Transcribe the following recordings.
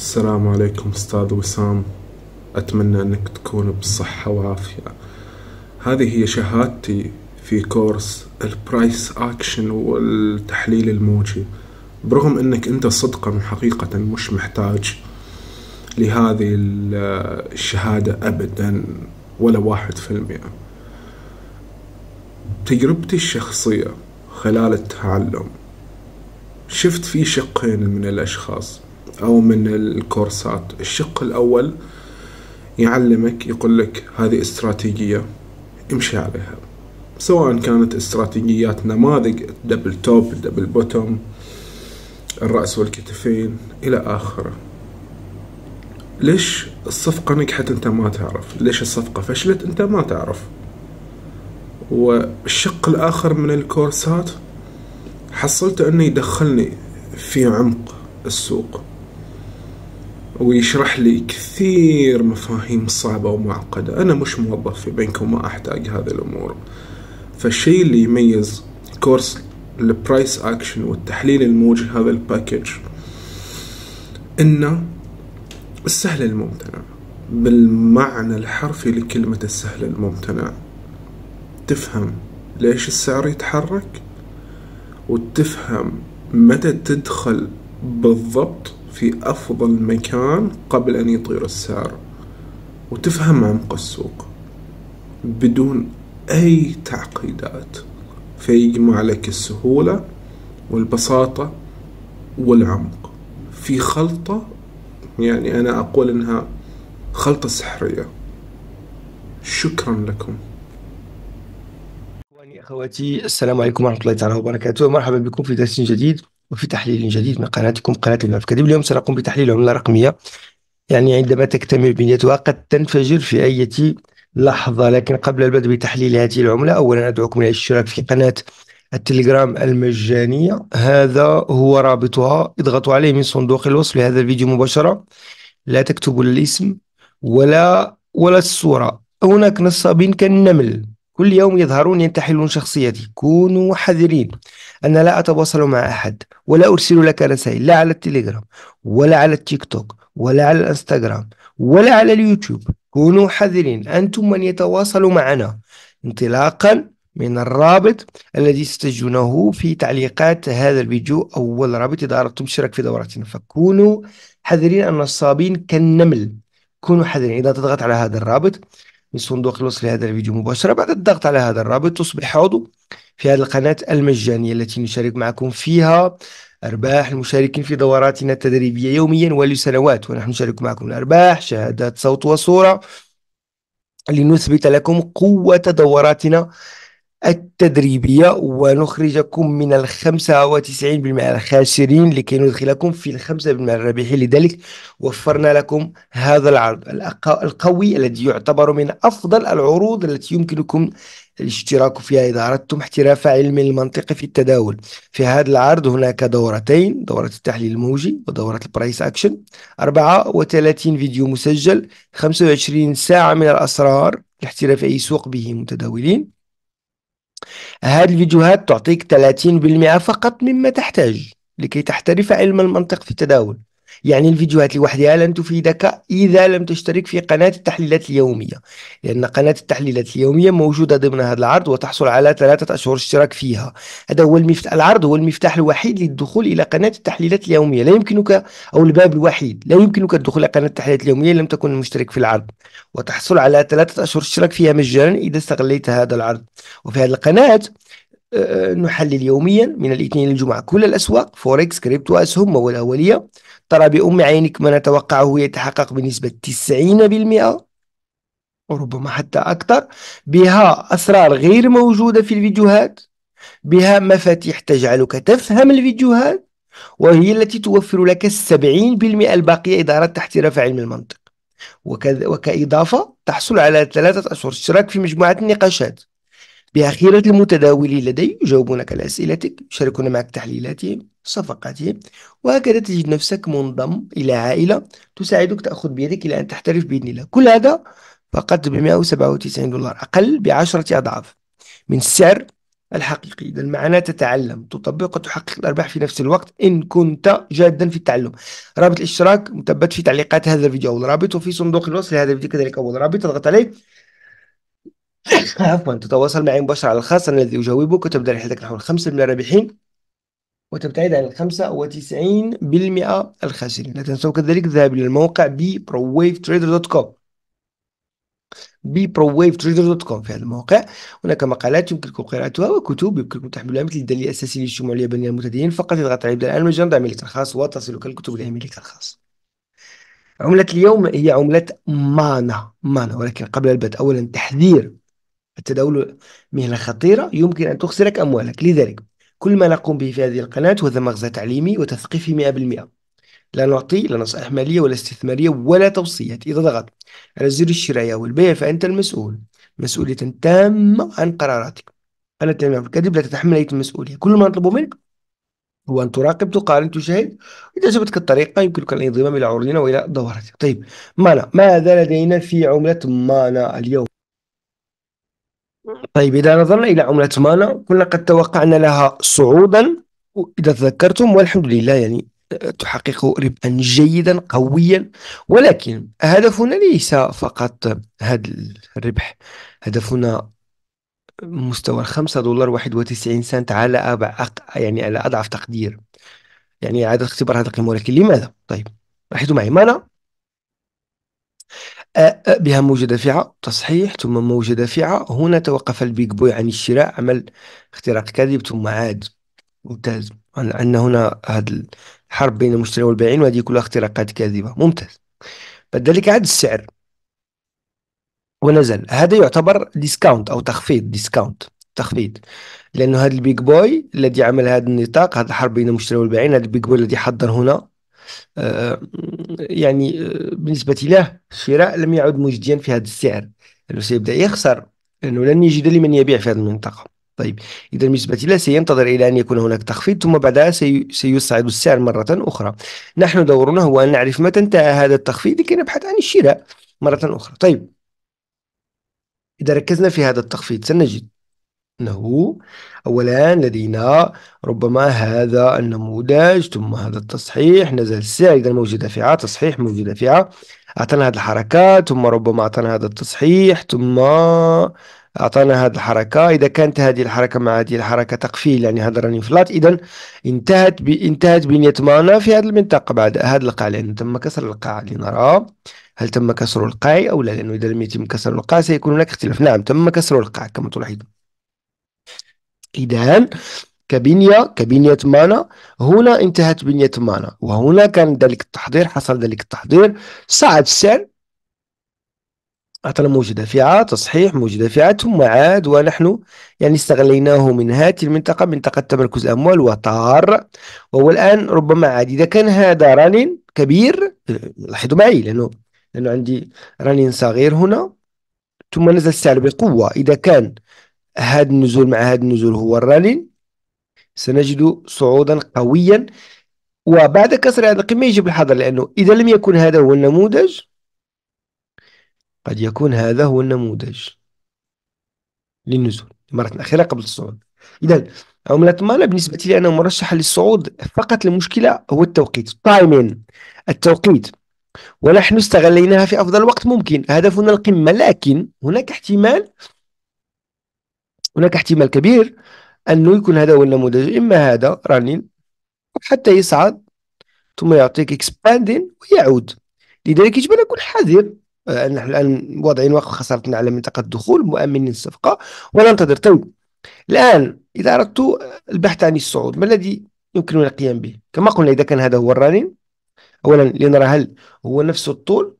السلام عليكم استاذ وسام اتمنى انك تكون بصحه وعافيه هذه هي شهادتي في كورس البرايس اكشن والتحليل الموجي برغم انك انت صدقا حقيقه مش محتاج لهذه الشهاده ابدا ولا واحد في المئه تجربتي الشخصيه خلال التعلم شفت في شقين من الاشخاص أو من الكورسات الشق الأول يعلمك يقول لك هذه استراتيجية امشي عليها سواء كانت استراتيجيات نماذج الدبل توب الدبل بوتوم الرأس والكتفين إلى آخره ليش الصفقة نجحت أنت ما تعرف ليش الصفقة فشلت أنت ما تعرف والشق الآخر من الكورسات حصلت أنه يدخلني في عمق السوق ويشرح لي كثير مفاهيم صعبة ومعقدة أنا مش موظف في بنك وما أحتاج هذه الأمور فالشيء اللي يميز كورس البرايس أكشن والتحليل الموجي هذا الباكج إنه السهل الممتنع بالمعنى الحرفي لكلمة السهل الممتنع تفهم ليش السعر يتحرك وتفهم متى تدخل بالضبط في أفضل مكان قبل أن يطير السعر وتفهم عمق السوق بدون أي تعقيدات فيجمع لك السهولة والبساطة والعمق في خلطة يعني أنا أقول إنها خلطة سحرية شكرا لكم اخواتي السلام عليكم ورحمه الله تعالى وبركاته مرحبا بكم في درس جديد وفي تحليل جديد من قناتكم قناة المفكري اليوم سنقوم بتحليل عملة رقمية يعني عندما تكتمل بنيتها قد تنفجر في أي لحظة لكن قبل البدء بتحليل هذه العملة أولا أدعوكم إلى الاشتراك في قناة التليجرام المجانية هذا هو رابطها اضغطوا عليه من صندوق الوصف لهذا الفيديو مباشرة لا تكتبوا الاسم ولا ولا الصورة هناك نصابين كالنمل كل يوم يظهرون ينتحلون شخصيتي كونوا حذرين أنا لا أتواصل مع أحد ولا أرسل لك رسائل لا على التليجرام ولا على التيك توك ولا على الانستغرام ولا على اليوتيوب كونوا حذرين أنتم من يتواصل معنا انطلاقا من الرابط الذي ستجدونه في تعليقات هذا الفيديو أول رابط إذا أردتم الاشتراك في دورتنا فكونوا حذرين النصابين كالنمل كونوا حذرين إذا تضغط على هذا الرابط من صندوق الوصف لهذا الفيديو مباشرة بعد الضغط على هذا الرابط تصبح عضو في هذه القناة المجانية التي نشارك معكم فيها أرباح المشاركين في دوراتنا التدريبية يوميا ولسنوات ونحن نشارك معكم الأرباح شهادات صوت وصورة لنثبت لكم قوة دوراتنا التدريبية ونخرجكم من الخمسة وتسعين بالمئة الخاسرين لكي ندخلكم في الخمسة بالمئة الرابحين لذلك وفرنا لكم هذا العرض القوي الذي يعتبر من أفضل العروض التي يمكنكم الاشتراك فيها إذا أردتم احتراف علم المنطق في التداول في هذا العرض هناك دورتين دورة التحليل الموجي ودورة البرايس أكشن 34 فيديو مسجل 25 ساعة من الأسرار لاحتراف أي سوق به متداولين هذه الفيديوهات تعطيك 30% فقط مما تحتاج لكي تحترف علم المنطق في التداول يعني الفيديوهات لوحدها لن تفيدك إذا لم تشترك في قناة التحليلات اليومية لأن قناة التحليلات اليومية موجودة ضمن هذا العرض وتحصل على ثلاثة أشهر اشتراك فيها هذا هو المفتاح العرض هو المفتاح الوحيد للدخول إلى قناة التحليلات اليومية لا يمكنك أو الباب الوحيد لا يمكنك الدخول إلى قناة التحليلات اليومية لم تكن مشترك في العرض وتحصل على ثلاثة أشهر اشتراك فيها مجانا إذا استغليت هذا العرض وفي هذه القناة آه، آه، نحلل يوميا من الاثنين للجمعة كل الأسواق فوركس كريبتو أسهم اوليه ترى بأم عينك ما نتوقعه يتحقق بنسبة 90% وربما حتى أكثر بها أسرار غير موجودة في الفيديوهات بها مفاتيح تجعلك تفهم الفيديوهات وهي التي توفر لك 70% الباقية إدارة أردت احتراف علم المنطق وكإضافة تحصل على ثلاثة أشهر اشتراك في مجموعة النقاشات بأخيرة المتداولين لدي يجاوبونك على أسئلتك يشاركون معك تحليلاتهم صفقاتهم وهكذا تجد نفسك منضم إلى عائلة تساعدك تأخذ بيدك إلى أن تحترف بإذن الله كل هذا فقط ب 197 دولار أقل بعشرة أضعاف من السعر الحقيقي إذا المعنى تتعلم تطبق وتحقق الأرباح في نفس الوقت إن كنت جادا في التعلم رابط الاشتراك مثبت في تعليقات هذا الفيديو أول رابط وفي صندوق الوصف لهذا الفيديو كذلك أول رابط اضغط عليه عفوا تتواصل معي مباشرة على الخاص أنا الذي أجاوبك وتبدأ رحلتك نحو الخمسة من الرابحين وتبتعد عن الخمسة وتسعين بالمئة الخاسرين لا تنسوا كذلك الذهاب إلى الموقع دوت كوم في هذا الموقع هناك مقالات يمكنكم قراءتها وكتب يمكنكم تحملها مثل الدليل الأساسي للشموع اليابانية المتدين فقط اضغط على الآن مجانا عملك الخاص وتصلك الكتب لعملك الخاص عملة اليوم هي عملة مانا مانا ولكن قبل البدء أولا تحذير التداول مهنة خطيرة يمكن أن تخسرك أموالك لذلك كل ما نقوم به في هذه القناة هو مغزى تعليمي وتثقيفي 100% لا نعطي لا نصائح مالية ولا استثمارية ولا توصيات إذا ضغط على زر او والبيع فأنت المسؤول مسؤولية تامة عن قراراتك أنا تامة الكذب لا تتحمل أي مسؤولية كل ما نطلبه منك هو أن تراقب تقارن تشاهد إذا عجبتك الطريقة يمكنك الانضمام إلى عروضنا وإلى دوراتنا طيب مانا ماذا لدينا في عملة مانا اليوم طيب إذا نظرنا إلى عملة مانا كنا قد توقعنا لها صعودا إذا تذكرتم والحمد لله يعني آه، تحقق ربحا جيدا قويا ولكن هدفنا ليس فقط هذا الربح هدفنا مستوى 5 دولار 91 سنت على أبعق يعني على أضعف تقدير يعني إعادة اختبار هذه القيمة ولكن لماذا؟ طيب لاحظوا معي مانا بها موجة دافعة تصحيح ثم موجة دافعة هنا توقف البيك بوي عن الشراء عمل اختراق كاذب ثم عاد ممتاز عندنا هنا هذه الحرب بين المشتري والبائعين وهذه كلها اختراقات كاذبة ممتاز بعد ذلك عاد السعر ونزل هذا يعتبر ديسكاونت أو تخفيض ديسكاونت تخفيض لأنه هذا البيك بوي الذي عمل هذا النطاق هذا الحرب بين المشتري والبائعين هذا البيك بوي الذي حضر هنا آه، آه، يعني آه، بالنسبة له الشراء لم يعد مجديا في هذا السعر لأنه سيبدأ يخسر لأنه لن يجد لمن يبيع في هذه المنطقة طيب إذا بالنسبة له سينتظر إلى أن يكون هناك تخفيض ثم بعدها سي... سيصعد السعر مرة أخرى نحن دورنا هو أن نعرف متى انتهى هذا التخفيض لكي نبحث عن الشراء مرة أخرى طيب إذا ركزنا في هذا التخفيض سنجد أنه أولا لدينا ربما هذا النموذج ثم هذا التصحيح نزل السعر إذا موجودة فيها تصحيح موجودة فيها أعطانا هذه الحركة ثم ربما أعطانا هذا التصحيح ثم أعطانا هذه الحركة إذا كانت هذه الحركة مع هذه الحركة تقفيل يعني هذا راني فلات إذا انتهت ب... انتهت بنية مانا في هذه المنطقة بعد هذا القاع لأن تم كسر القاع لنرى هل تم كسر القاع أو لا لأنه إذا لم يتم كسر القاع سيكون هناك اختلاف نعم تم كسر القاع كما تلاحظون إذا كبنية كبنية مانا هنا انتهت بنية مانا وهنا كان ذلك التحضير حصل ذلك التحضير صعد السعر موجودة في دافعة تصحيح في دافعة ثم عاد ونحن يعني استغليناه من هذه المنطقة منطقة تمركز الأموال وطار وهو الآن ربما عاد إذا كان هذا ران كبير آه، لاحظوا معي لأنه لأنه عندي ران صغير هنا ثم نزل السعر بقوة إذا كان هذا النزول مع هذا النزول هو الرالي سنجد صعودا قويا وبعد كسر هذه القمة يجب الحذر لأنه إذا لم يكن هذا هو النموذج قد يكون هذا هو النموذج للنزول مرة أخيرة قبل الصعود إذا عملة مانا بالنسبة لي أنا مرشحة للصعود فقط المشكلة هو التوقيت تايمين التوقيت ونحن استغليناها في أفضل وقت ممكن هدفنا القمة لكن هناك احتمال هناك احتمال كبير انه يكون هذا هو النموذج اما هذا رانين حتى يصعد ثم يعطيك اكسباندين ويعود لذلك يجب ان نكون حذر آه، نحن الان واضعين وقف خسارتنا على منطقه الدخول مؤمنين الصفقه وننتظر تو طيب، الان اذا اردت البحث عن الصعود ما الذي يمكننا القيام به كما قلنا اذا كان هذا هو الرانين اولا لنرى هل هو نفس الطول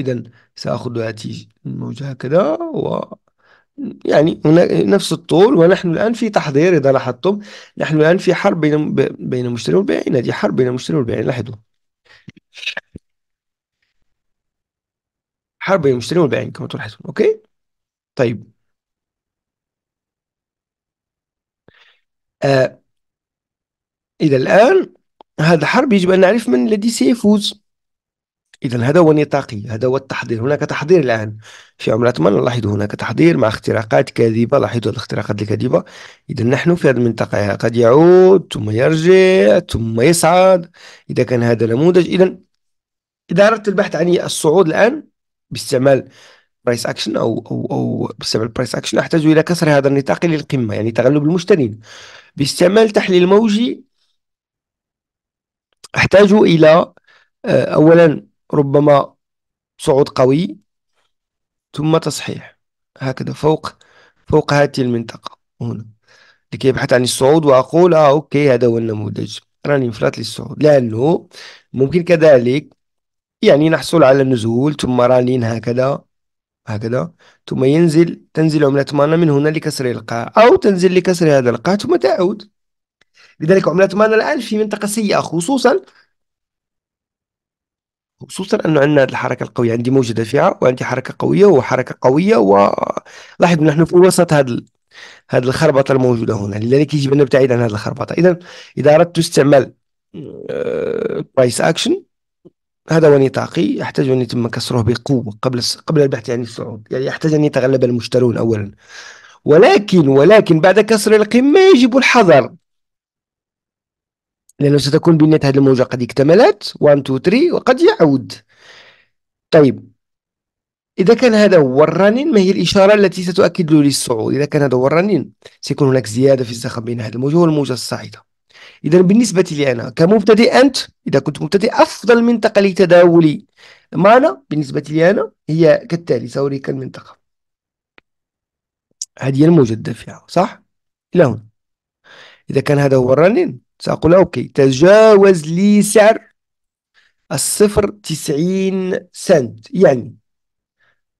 إذا سأخذ هذه الموجة هكذا و يعني هناك نفس الطول ونحن الآن في تحضير إذا لاحظتم نحن الآن في حرب بين بين المشتري والبائعين هذه حرب بين المشتري والبائعين لاحظوا حرب بين المشتري والبائعين كما تلاحظون أوكي طيب آه إذا الآن هذا حرب يجب أن نعرف من الذي سيفوز إذا هذا هو النطاقي هذا هو التحضير هناك تحضير الآن في عملات ما نلاحظ هناك تحضير مع اختراقات كاذبة لاحظوا الاختراقات الكاذبة إذا نحن في هذه المنطقة قد يعود ثم يرجع ثم يصعد إذا كان هذا نموذج إذا إذا أردت البحث عن الصعود الآن باستعمال برايس اكشن او او او باستعمال برايس اكشن احتاج الى كسر هذا النطاق للقمه يعني تغلب المشترين باستعمال تحليل موجي احتاج الى آه، اولا ربما صعود قوي ثم تصحيح هكذا فوق فوق هذه المنطقة هنا لكي يبحث عن الصعود وأقول آه أوكي هذا هو النموذج راني انفلات للصعود لأنه ممكن كذلك يعني نحصل على نزول ثم رانين هكذا هكذا ثم ينزل تنزل عملة مانا من هنا لكسر القاع أو تنزل لكسر هذا القاع ثم تعود لذلك عملة مانا الآن في منطقة سيئة خصوصا خصوصا انه عندنا هذه الحركه القويه عندي موجه دافعه وعندي حركه قويه وحركه قويه ولاحظ نحن في وسط هذا هذه الخربطه الموجوده هنا لذلك يجب ان نبتعد عن هذه الخربطه اذا اذا اردت استعمال برايس آه، اكشن هذا هو نطاقي يحتاج ان يتم كسره بقوه قبل قبل البحث عن الصعود يعني يحتاج ان يتغلب المشترون اولا ولكن ولكن بعد كسر القمه يجب الحذر لأنه ستكون بالنهاية هذه الموجة قد اكتملت 1 2 3 وقد يعود طيب إذا كان هذا هو الرنين ما هي الإشارة التي ستؤكد له للصعود إذا كان هذا هو الرنين سيكون هناك زيادة في الزخم بين هذه الموجة والموجة الصاعدة إذا بالنسبة لي أنا كمبتدئ أنت إذا كنت مبتدئ أفضل منطقة لتداولي معنا بالنسبة لي أنا هي كالتالي سأريك المنطقة هذه هي الموجة الدافعة صح؟ إلى هنا إذا كان هذا هو الرنين سأقول أوكي تجاوز لي سعر الصفر تسعين سنت يعني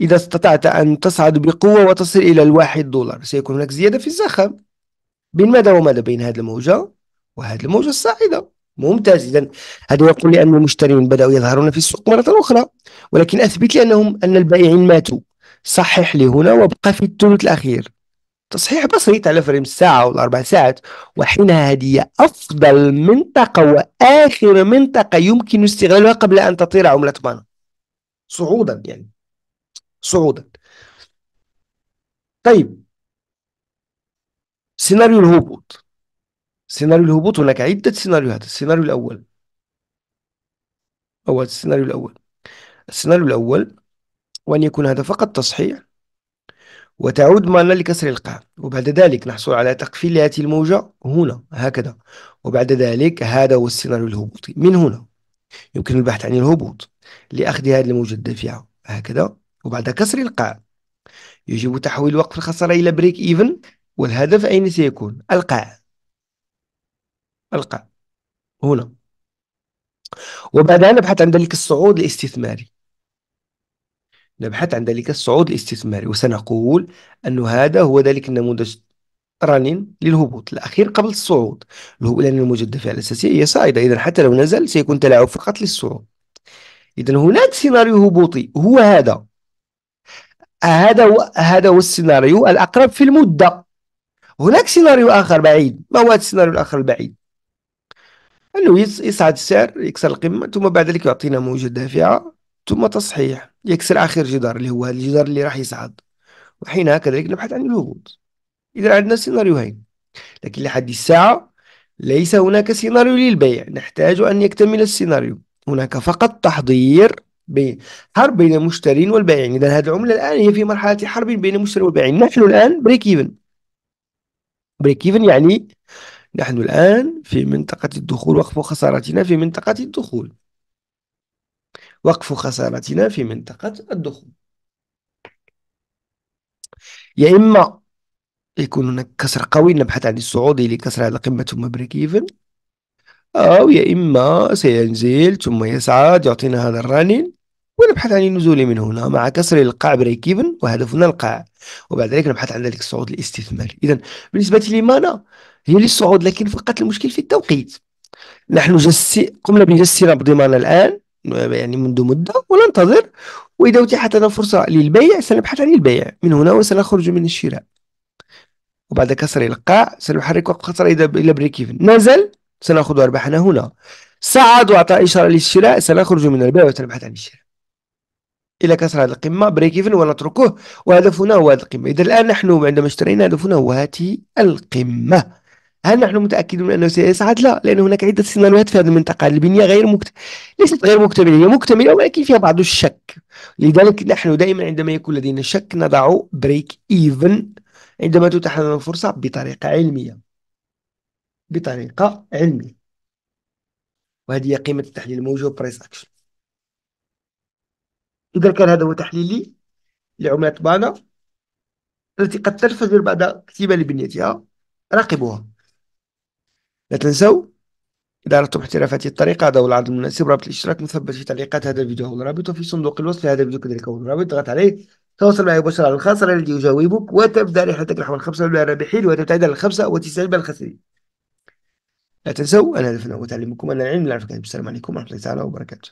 إذا استطعت أن تصعد بقوة وتصل إلى الواحد دولار سيكون هناك زيادة في الزخم بين ماذا وماذا بين هذه الموجة وهذه الموجة الصاعدة ممتاز إذا هذا يقول لي أن المشترين بدأوا يظهرون في السوق مرة أخرى ولكن أثبت لي أنهم أن البائعين ماتوا صحح لي هنا وابقى في الثلث الأخير تصحيح بسيط على فريم الساعة والأربع ساعات وحينها هذه أفضل منطقة وآخر منطقة يمكن استغلالها قبل أن تطير عملة مانا صعودا يعني صعودا طيب سيناريو الهبوط سيناريو الهبوط هناك عدة سيناريوهات السيناريو الأول أول السيناريو الأول السيناريو الأول وأن يكون هذا فقط تصحيح وتعود مالنا لكسر القاع وبعد ذلك نحصل على تقفيل هذه الموجة هنا هكذا وبعد ذلك هذا هو السيناريو الهبوطي من هنا يمكن البحث عن الهبوط لأخذ هذه الموجة الدافعة هكذا وبعد كسر القاع يجب تحويل وقف الخسارة إلى بريك إيفن والهدف أين سيكون القاع القاع هنا وبعدها نبحث عن ذلك الصعود الاستثماري نبحث عن ذلك الصعود الاستثماري وسنقول أن هذا هو ذلك النموذج رانين للهبوط الأخير قبل الصعود الهبوط لأن الموجة الدافعة الأساسية هي صاعدة إذا حتى لو نزل سيكون تلاعب فقط للصعود إذا هناك سيناريو هبوطي هو هذا هذا هو هذا هو السيناريو الأقرب في المدة هناك سيناريو آخر بعيد ما هو هذا السيناريو الآخر البعيد أنه يصعد السعر يكسر القمة ثم بعد ذلك يعطينا موجة دافعة ثم تصحيح يكسر آخر جدار اللي هو الجدار اللي راح يصعد وحينها كذلك نبحث عن الهبوط إذا عندنا سيناريوهين لكن لحد الساعة ليس هناك سيناريو للبيع نحتاج أن يكتمل السيناريو هناك فقط تحضير بين حرب بين المشترين والبائعين إذا هذه العملة الآن هي في مرحلة حرب بين المشتري والبائعين نحن الآن بريك إيفن بريك إيفن يعني نحن الآن في منطقة الدخول وقف خسارتنا في منطقة الدخول وقف خسارتنا في منطقة الدخول يا إما يكون هناك كسر قوي نبحث عن الصعود إلى كسر على قمة ثم بريك إيفن أو يا إما سينزل ثم يصعد يعطينا هذا الرنين ونبحث عن النزول من هنا مع كسر القاع بريك إيفن وهدفنا القاع وبعد ذلك نبحث عن ذلك الصعود الاستثماري إذا بالنسبة لي مانا هي للصعود لكن فقط المشكل في التوقيت نحن جس... قمنا بجس نبض مانا الآن يعني منذ مدة وننتظر وإذا أتيحت لنا فرصة للبيع سنبحث عن البيع من هنا وسنخرج من الشراء وبعد كسر القاع سنحرك قطر إلى بريك إيفن نزل سنأخذ أرباحنا هنا صعد وأعطى إشارة للشراء سنخرج من البيع وسنبحث عن الشراء إلى كسر هذه القمة بريك إيفن ونتركه وهدفنا هو هذه القمة إذا الآن نحن عندما اشترينا هدفنا هو هذه القمة هل نحن متاكدون انه سيصعد؟ لا لان هناك عده سيناريوهات في هذه المنطقه البنيه غير مكت... ليست غير مكتمله هي مكتمله ولكن فيها بعض الشك لذلك نحن دائما عندما يكون لدينا شك نضع بريك ايفن عندما تتاح لنا الفرصه بطريقه علميه بطريقه علميه وهذه هي قيمه التحليل الموجود برايس اكشن اذا كان هذا هو تحليلي لعملات بانا التي قد تنفجر بعد اكتمال بنيتها راقبوها لا تنسوا إذا أردتم احتراف هذه الطريقة اضعوا العرض المناسب رابط الاشتراك مثبت في تعليقات هذا الفيديو هو الرابط وفي صندوق الوصف لهذا الفيديو كذلك هو الرابط اضغط عليه تواصل معي مباشرة على الخاص الذي يجاوبك وتبدأ رحلتك نحو الخمسة من الرابحين وتبتعد عن الخمسة وتسعين من الخاسرين لا تنسوا أن هدفنا هو تعليمكم أن العلم لا يعرفك السلام عليكم ورحمة الله تعالى وبركاته